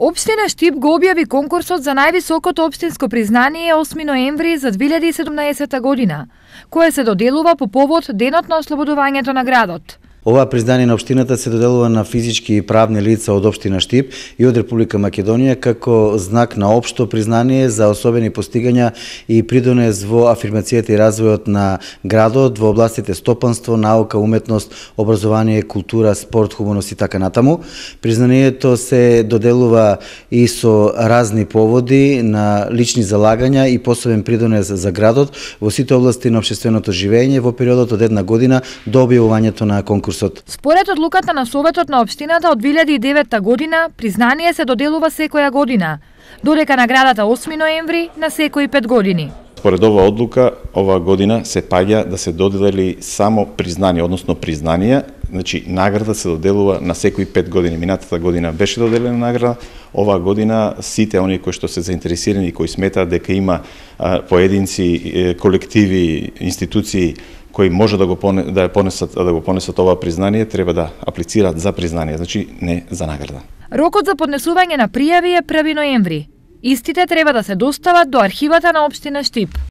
Обштина Штип го објави конкурсот за највисокото обштинско признание 8 ноември за 2017 година, кое се доделува по повод денот на ослободувањето на градот. Ова признание на општината се доделува на физички и правни лица од општина Штип и од Република Македонија како знак на општо признание за особени постигања и придонес во афирмацијата и развојот на градот во областите стопанство, наука, уметност, образование, култура, спорт, хуманост и така натаму. Признанието се доделува и со разни поводи на лични залагања и посебен придонес за градот во сите области на общественото живење во периодот од една година до објавувањето на конкурс конкурсот. Според одлуката на Советот на Обштината од 2009 година, признание се доделува секоја година, додека наградата 8 ноември на секои 5 години. Според оваа одлука, оваа година се паѓа да се додели само признание, односно признанија, значи награда се доделува на секои 5 години. Минатата година беше доделена награда, оваа година сите оние кои што се заинтересирани и кои сметаат дека има поединци, колективи, институции кои може да го поне, да ја понесат да го понесат ова признание треба да аплицираат за признание, значи не за награда. Рокот за поднесување на пријави е 1 ноември. Истите треба да се достават до архивата на општина Штип.